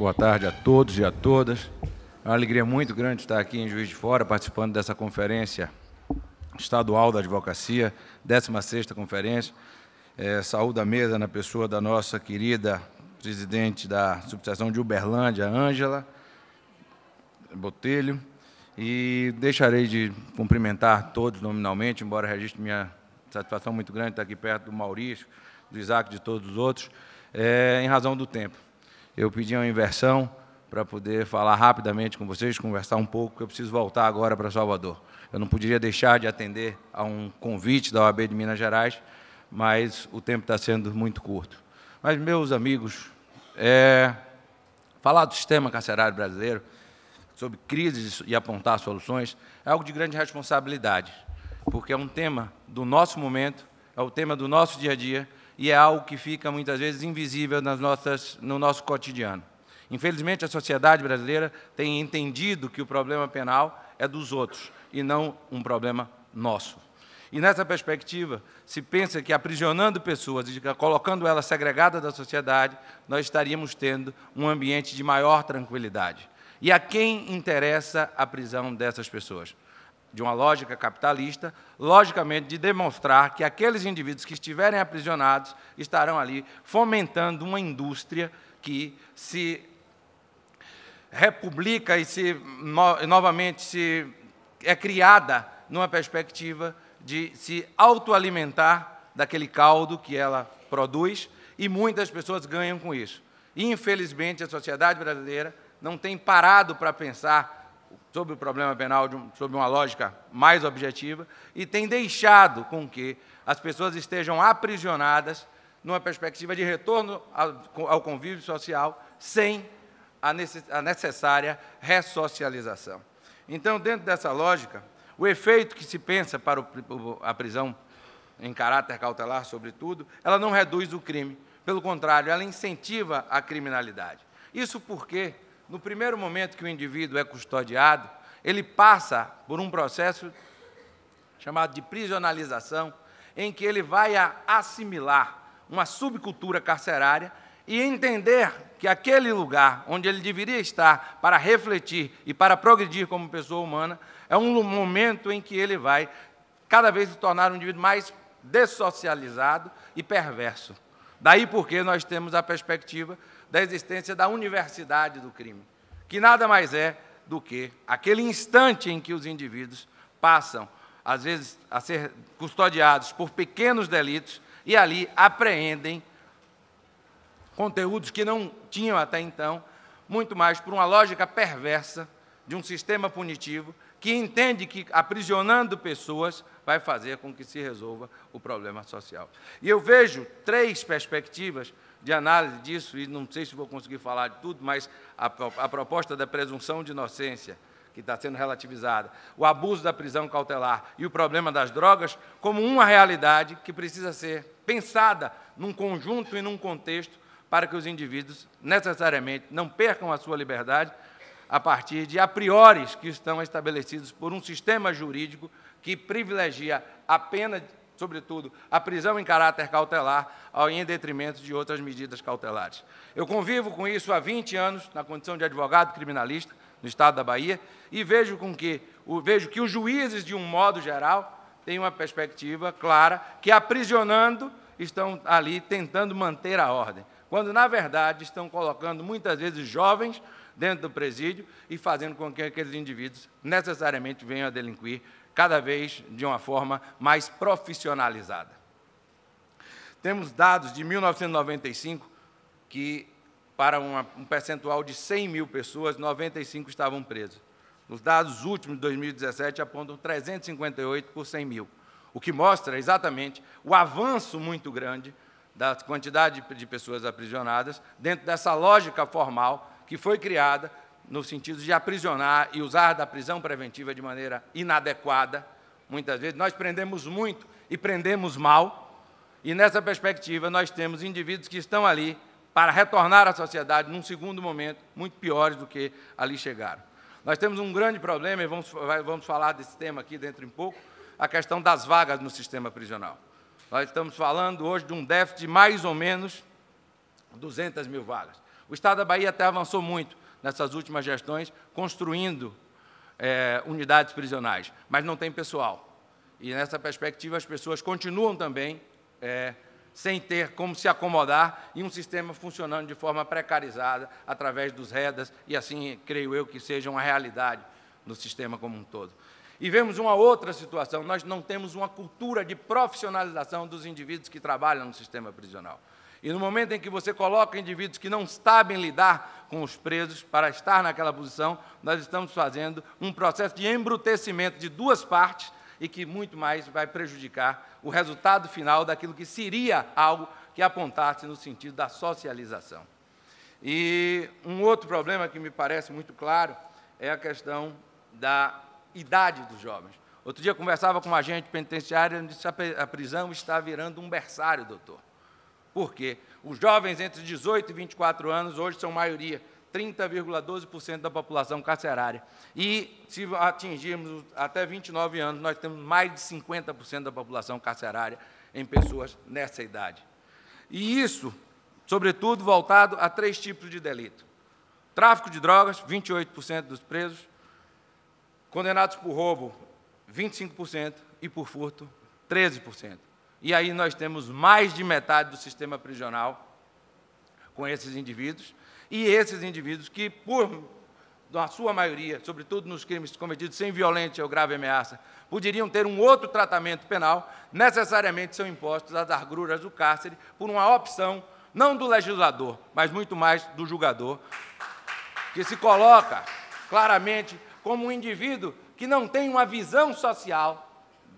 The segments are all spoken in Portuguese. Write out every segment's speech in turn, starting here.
Boa tarde a todos e a todas. É uma alegria muito grande estar aqui em Juiz de Fora, participando dessa conferência estadual da advocacia, 16ª conferência. É, saúdo a mesa na pessoa da nossa querida presidente da subseção de Uberlândia, Ângela Botelho, e deixarei de cumprimentar todos nominalmente, embora registre minha satisfação muito grande estar aqui perto do Maurício, do Isaac, de todos os outros, é, em razão do tempo eu pedi uma inversão para poder falar rapidamente com vocês, conversar um pouco, porque eu preciso voltar agora para Salvador. Eu não poderia deixar de atender a um convite da OAB de Minas Gerais, mas o tempo está sendo muito curto. Mas, meus amigos, é, falar do sistema carcerário brasileiro, sobre crises e apontar soluções, é algo de grande responsabilidade, porque é um tema do nosso momento, é o tema do nosso dia a dia, e é algo que fica muitas vezes invisível nas nossas, no nosso cotidiano. Infelizmente, a sociedade brasileira tem entendido que o problema penal é dos outros e não um problema nosso. E nessa perspectiva, se pensa que aprisionando pessoas e colocando elas segregadas da sociedade, nós estaríamos tendo um ambiente de maior tranquilidade. E a quem interessa a prisão dessas pessoas? de uma lógica capitalista, logicamente, de demonstrar que aqueles indivíduos que estiverem aprisionados estarão ali fomentando uma indústria que se republica e se novamente se é criada numa perspectiva de se autoalimentar daquele caldo que ela produz e muitas pessoas ganham com isso. Infelizmente, a sociedade brasileira não tem parado para pensar sobre o problema penal, um, sobre uma lógica mais objetiva, e tem deixado com que as pessoas estejam aprisionadas numa perspectiva de retorno ao, convívio social sem a, necessária ressocialização. Então, dentro dessa lógica, o efeito que se pensa para a prisão em caráter cautelar, sobretudo, ela não reduz o crime. Pelo contrário, ela incentiva a criminalidade. Isso porque no primeiro momento que o indivíduo é custodiado, ele passa por um processo chamado de prisionalização, em que ele vai assimilar uma subcultura carcerária e entender que aquele lugar onde ele deveria estar para refletir e para progredir como pessoa humana é um momento em que ele vai cada vez se tornar um indivíduo mais dessocializado e perverso. Daí porque nós temos a perspectiva da existência da universidade do crime, que nada mais é do que aquele instante em que os indivíduos passam, às vezes, a ser custodiados por pequenos delitos e ali apreendem conteúdos que não tinham até então, muito mais por uma lógica perversa de um sistema punitivo que entende que aprisionando pessoas vai fazer com que se resolva o problema social. E eu vejo três perspectivas de análise disso, e não sei se vou conseguir falar de tudo, mas a, a proposta da presunção de inocência, que está sendo relativizada, o abuso da prisão cautelar e o problema das drogas, como uma realidade que precisa ser pensada num conjunto e num contexto para que os indivíduos necessariamente não percam a sua liberdade a partir de a priori que estão estabelecidos por um sistema jurídico que privilegia a pena sobretudo, a prisão em caráter cautelar, ao em detrimento de outras medidas cautelares. Eu convivo com isso há 20 anos, na condição de advogado criminalista no estado da Bahia, e vejo, com que, vejo que os juízes, de um modo geral, têm uma perspectiva clara que, aprisionando, estão ali tentando manter a ordem, quando, na verdade, estão colocando muitas vezes jovens dentro do presídio e fazendo com que aqueles indivíduos necessariamente venham a delinquir cada vez de uma forma mais profissionalizada. Temos dados de 1995 que, para uma, um percentual de 100 mil pessoas, 95 estavam presos. Os dados últimos de 2017 apontam 358 por 100 mil, o que mostra exatamente o avanço muito grande da quantidade de pessoas aprisionadas dentro dessa lógica formal que foi criada no sentido de aprisionar e usar da prisão preventiva de maneira inadequada, muitas vezes. Nós prendemos muito e prendemos mal, e nessa perspectiva nós temos indivíduos que estão ali para retornar à sociedade num segundo momento, muito piores do que ali chegaram. Nós temos um grande problema, e vamos, vamos falar desse tema aqui dentro em pouco, a questão das vagas no sistema prisional. Nós estamos falando hoje de um déficit de mais ou menos 200 mil vagas. O Estado da Bahia até avançou muito, nessas últimas gestões, construindo é, unidades prisionais, mas não tem pessoal. E, nessa perspectiva, as pessoas continuam também é, sem ter como se acomodar e um sistema funcionando de forma precarizada através dos redas, e assim, creio eu, que seja uma realidade no sistema como um todo. E vemos uma outra situação, nós não temos uma cultura de profissionalização dos indivíduos que trabalham no sistema prisional. E no momento em que você coloca indivíduos que não sabem lidar com os presos para estar naquela posição, nós estamos fazendo um processo de embrutecimento de duas partes e que muito mais vai prejudicar o resultado final daquilo que seria algo que apontasse no sentido da socialização. E um outro problema que me parece muito claro é a questão da idade dos jovens. Outro dia conversava com um agente penitenciário e disse: a prisão está virando um berçário, doutor. Por quê? Os jovens entre 18 e 24 anos hoje são maioria, 30,12% da população carcerária. E se atingirmos até 29 anos, nós temos mais de 50% da população carcerária em pessoas nessa idade. E isso, sobretudo, voltado a três tipos de delito. Tráfico de drogas, 28% dos presos, condenados por roubo, 25% e por furto, 13%. E aí nós temos mais de metade do sistema prisional com esses indivíduos. E esses indivíduos que, por na sua maioria, sobretudo nos crimes cometidos sem violência ou grave ameaça, poderiam ter um outro tratamento penal, necessariamente são impostos às agruras do cárcere por uma opção não do legislador, mas muito mais do julgador, que se coloca claramente como um indivíduo que não tem uma visão social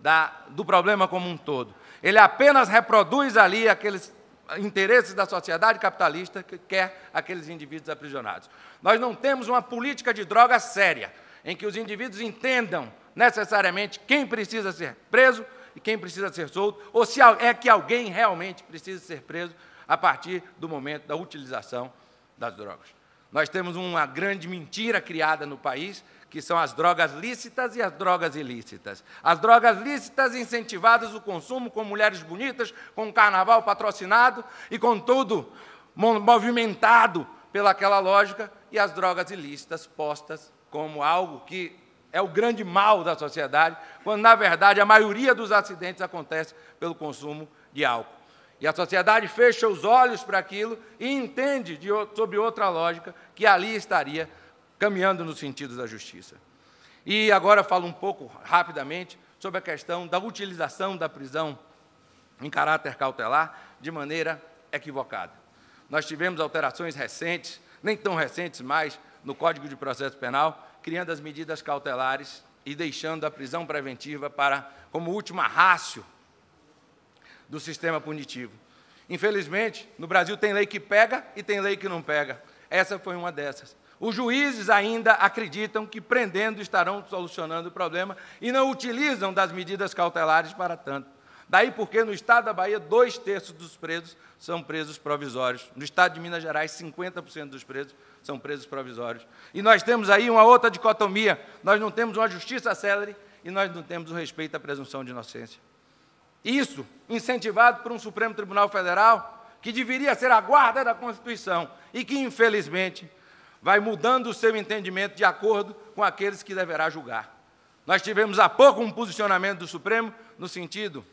da, do problema como um todo. Ele apenas reproduz ali aqueles interesses da sociedade capitalista que quer aqueles indivíduos aprisionados. Nós não temos uma política de drogas séria, em que os indivíduos entendam necessariamente quem precisa ser preso e quem precisa ser solto, ou se é que alguém realmente precisa ser preso a partir do momento da utilização das drogas. Nós temos uma grande mentira criada no país que são as drogas lícitas e as drogas ilícitas. As drogas lícitas incentivadas o consumo com mulheres bonitas, com carnaval patrocinado e com tudo movimentado pelaquela lógica, e as drogas ilícitas postas como algo que é o grande mal da sociedade, quando na verdade a maioria dos acidentes acontece pelo consumo de álcool. E a sociedade fecha os olhos para aquilo e entende, de, sob outra lógica, que ali estaria caminhando no sentido da justiça. E agora falo um pouco, rapidamente, sobre a questão da utilização da prisão em caráter cautelar de maneira equivocada. Nós tivemos alterações recentes, nem tão recentes mais, no Código de Processo Penal, criando as medidas cautelares e deixando a prisão preventiva para como última rácio do sistema punitivo. Infelizmente, no Brasil tem lei que pega e tem lei que não pega. Essa foi uma dessas. Os juízes ainda acreditam que prendendo estarão solucionando o problema e não utilizam das medidas cautelares para tanto. Daí porque no estado da Bahia, dois terços dos presos são presos provisórios. No estado de Minas Gerais, 50% dos presos são presos provisórios. E nós temos aí uma outra dicotomia: nós não temos uma justiça célere e nós não temos o respeito à presunção de inocência. Isso incentivado por um Supremo Tribunal Federal que deveria ser a guarda da Constituição e que, infelizmente, vai mudando o seu entendimento de acordo com aqueles que deverá julgar. Nós tivemos há pouco um posicionamento do Supremo no sentido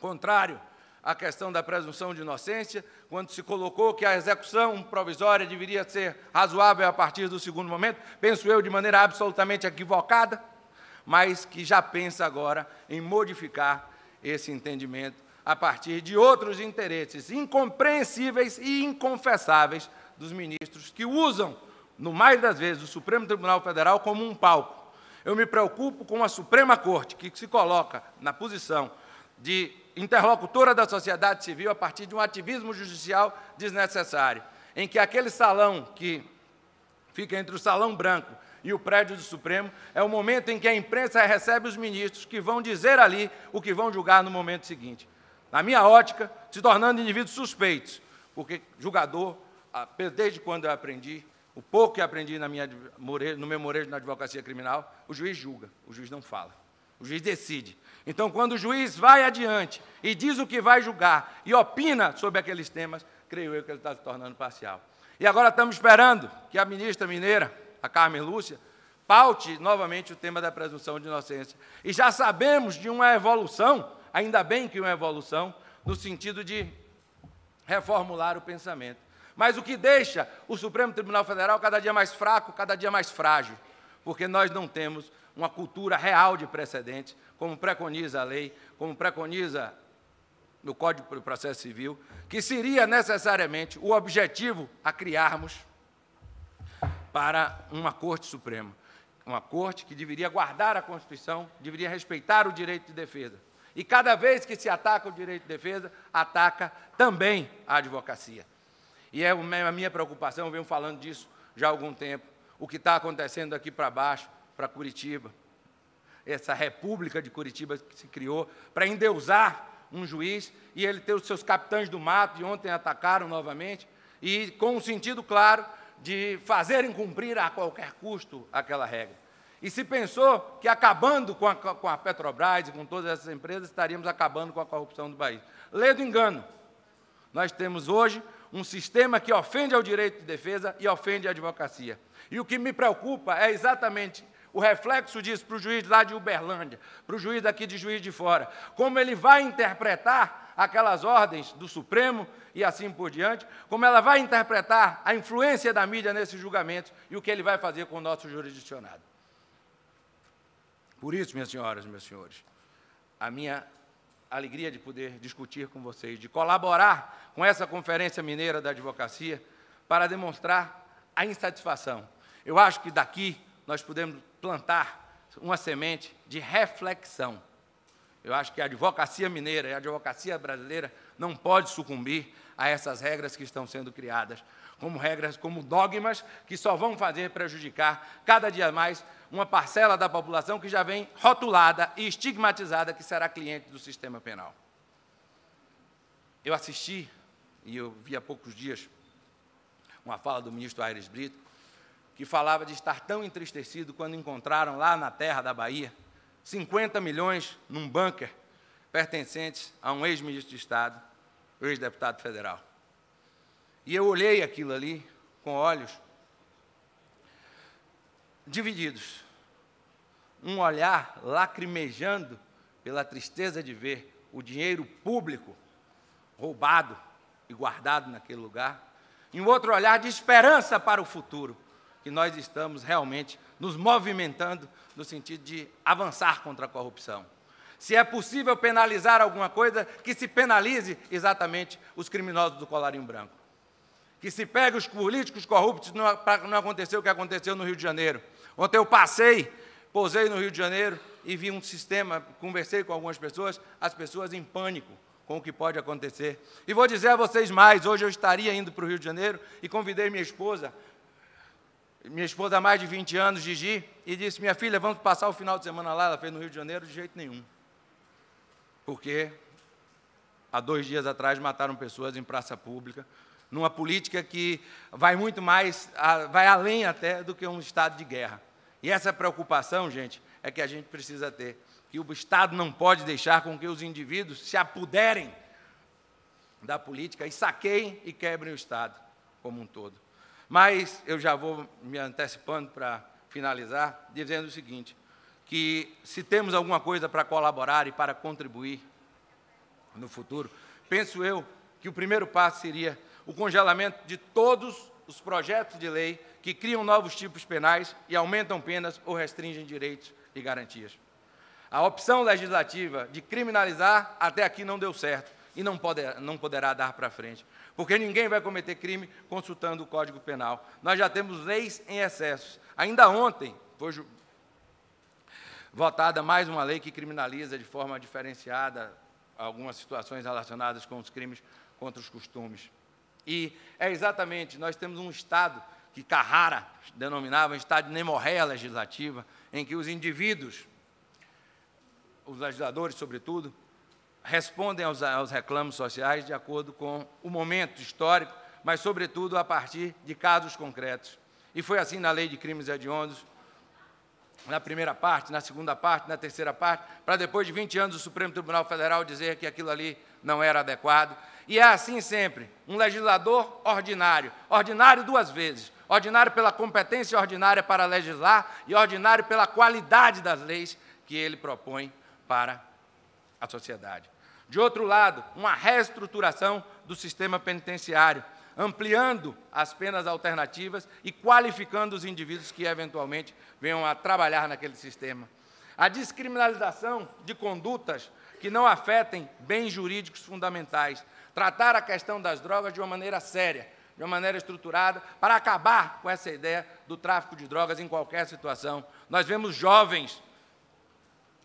contrário à questão da presunção de inocência, quando se colocou que a execução provisória deveria ser razoável a partir do segundo momento, penso eu de maneira absolutamente equivocada, mas que já pensa agora em modificar esse entendimento a partir de outros interesses incompreensíveis e inconfessáveis dos ministros que usam, no mais das vezes, o Supremo Tribunal Federal como um palco. Eu me preocupo com a Suprema Corte, que se coloca na posição de interlocutora da sociedade civil a partir de um ativismo judicial desnecessário, em que aquele salão que fica entre o Salão Branco e o prédio do Supremo é o momento em que a imprensa recebe os ministros que vão dizer ali o que vão julgar no momento seguinte. Na minha ótica, se tornando indivíduos suspeitos, porque julgador desde quando eu aprendi, o pouco que aprendi na minha, no meu morejo na advocacia criminal, o juiz julga, o juiz não fala. O juiz decide. Então, quando o juiz vai adiante e diz o que vai julgar e opina sobre aqueles temas, creio eu que ele está se tornando parcial. E agora estamos esperando que a ministra mineira, a Carmen Lúcia, paute novamente o tema da presunção de inocência. E já sabemos de uma evolução, ainda bem que uma evolução, no sentido de reformular o pensamento. Mas o que deixa o Supremo Tribunal Federal cada dia mais fraco, cada dia mais frágil, porque nós não temos uma cultura real de precedentes, como preconiza a lei, como preconiza no Código do Processo Civil, que seria necessariamente o objetivo a criarmos para uma Corte Suprema. Uma Corte que deveria guardar a Constituição, deveria respeitar o direito de defesa. E cada vez que se ataca o direito de defesa, ataca também a advocacia. E é a minha preocupação, eu venho falando disso já há algum tempo. O que está acontecendo aqui para baixo, para Curitiba, essa República de Curitiba que se criou para endeusar um juiz e ele ter os seus capitães do mato, e ontem atacaram novamente, e com um sentido claro de fazerem cumprir a qualquer custo aquela regra. E se pensou que acabando com a, com a Petrobras e com todas essas empresas, estaríamos acabando com a corrupção do país. Lê do engano. Nós temos hoje um sistema que ofende ao direito de defesa e ofende à advocacia. E o que me preocupa é exatamente o reflexo disso para o juiz lá de Uberlândia, para o juiz aqui de Juiz de Fora. Como ele vai interpretar aquelas ordens do Supremo e assim por diante, como ela vai interpretar a influência da mídia nesses julgamentos e o que ele vai fazer com o nosso jurisdicionado. Por isso, minhas senhoras e meus senhores, a minha alegria de poder discutir com vocês, de colaborar com essa Conferência Mineira da Advocacia para demonstrar a insatisfação. Eu acho que daqui nós podemos plantar uma semente de reflexão. Eu acho que a advocacia mineira e a advocacia brasileira não pode sucumbir a essas regras que estão sendo criadas, como regras, como dogmas que só vão fazer prejudicar cada dia mais uma parcela da população que já vem rotulada e estigmatizada que será cliente do sistema penal. Eu assisti, e eu vi há poucos dias, uma fala do ministro Aires Brito, que falava de estar tão entristecido quando encontraram lá na terra da Bahia 50 milhões num bunker pertencentes a um ex-ministro de Estado, ex-deputado federal. E eu olhei aquilo ali com olhos divididos. Um olhar lacrimejando pela tristeza de ver o dinheiro público roubado e guardado naquele lugar, e um outro olhar de esperança para o futuro, que nós estamos realmente nos movimentando no sentido de avançar contra a corrupção. Se é possível penalizar alguma coisa, que se penalize exatamente os criminosos do colarinho branco. Que se pegue os políticos corruptos para não acontecer o que aconteceu no Rio de Janeiro. Ontem eu passei, posei no Rio de Janeiro e vi um sistema, conversei com algumas pessoas, as pessoas em pânico com o que pode acontecer. E vou dizer a vocês mais, hoje eu estaria indo para o Rio de Janeiro e convidei minha esposa, minha esposa há mais de 20 anos, Gigi, e disse, minha filha, vamos passar o final de semana lá, ela fez no Rio de Janeiro, de jeito nenhum. Porque há dois dias atrás mataram pessoas em praça pública, numa política que vai muito mais, vai além até do que um estado de guerra. E essa preocupação, gente, é que a gente precisa ter. Que o Estado não pode deixar com que os indivíduos se apoderem da política e saqueiem e quebrem o Estado como um todo. Mas eu já vou me antecipando para finalizar, dizendo o seguinte: que se temos alguma coisa para colaborar e para contribuir no futuro, penso eu que o primeiro passo seria o congelamento de todos os projetos de lei que criam novos tipos penais e aumentam penas ou restringem direitos e garantias. A opção legislativa de criminalizar até aqui não deu certo e não, não poderá dar para frente, porque ninguém vai cometer crime consultando o Código Penal. Nós já temos leis em excesso. Ainda ontem foi votada mais uma lei que criminaliza de forma diferenciada algumas situações relacionadas com os crimes contra os costumes. E é exatamente, nós temos um Estado que Carrara denominava um Estado de nemorreia legislativa, em que os indivíduos, os legisladores, sobretudo, respondem aos, aos reclamos sociais de acordo com o momento histórico, mas, sobretudo, a partir de casos concretos. E foi assim na Lei de Crimes Hediondos, na primeira parte, na segunda parte, na terceira parte, para depois de 20 anos o Supremo Tribunal Federal dizer que aquilo ali não era adequado e é assim sempre: um legislador ordinário, ordinário duas vezes, ordinário pela competência ordinária para legislar e ordinário pela qualidade das leis que ele propõe para a sociedade. De outro lado, uma reestruturação do sistema penitenciário, ampliando as penas alternativas e qualificando os indivíduos que eventualmente venham a trabalhar naquele sistema. A descriminalização de condutas que não afetem bens jurídicos fundamentais, tratar a questão das drogas de uma maneira séria, de uma maneira estruturada, para acabar com essa ideia do tráfico de drogas em qualquer situação. Nós vemos jovens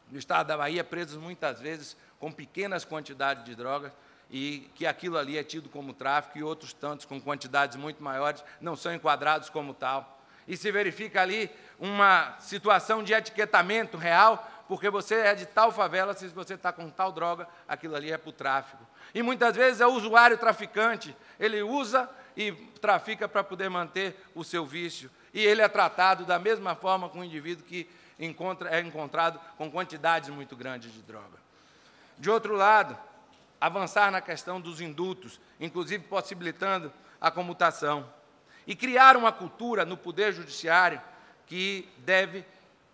no estado da Bahia presos muitas vezes com pequenas quantidades de drogas e que aquilo ali é tido como tráfico e outros tantos com quantidades muito maiores não são enquadrados como tal. E se verifica ali uma situação de etiquetamento real, porque você é de tal favela, se você está com tal droga, aquilo ali é para o tráfico. E muitas vezes é o usuário traficante, ele usa e trafica para poder manter o seu vício. E ele é tratado da mesma forma com o indivíduo que encontra, é encontrado com quantidades muito grandes de droga. De outro lado, avançar na questão dos indultos inclusive possibilitando a comutação. E criar uma cultura no Poder Judiciário que deve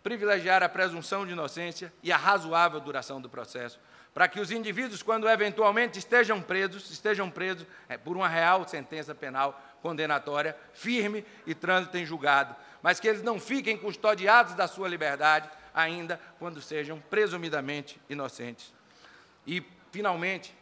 privilegiar a presunção de inocência e a razoável duração do processo, para que os indivíduos, quando eventualmente estejam presos, estejam presos é, por uma real sentença penal condenatória, firme e trânsito em julgado, mas que eles não fiquem custodiados da sua liberdade, ainda quando sejam presumidamente inocentes. E, finalmente,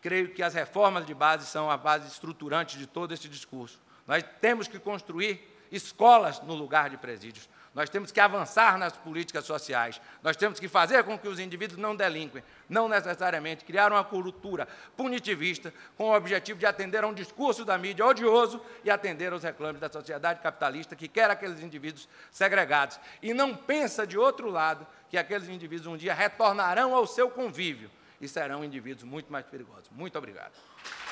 creio que as reformas de base são a base estruturante de todo esse discurso. Nós temos que construir escolas no lugar de presídios. Nós temos que avançar nas políticas sociais. Nós temos que fazer com que os indivíduos não delinquem, não necessariamente criar uma cultura punitivista com o objetivo de atender a um discurso da mídia odioso e atender aos reclames da sociedade capitalista que quer aqueles indivíduos segregados. E não pensa, de outro lado, que aqueles indivíduos um dia retornarão ao seu convívio e serão indivíduos muito mais perigosos. Muito obrigado.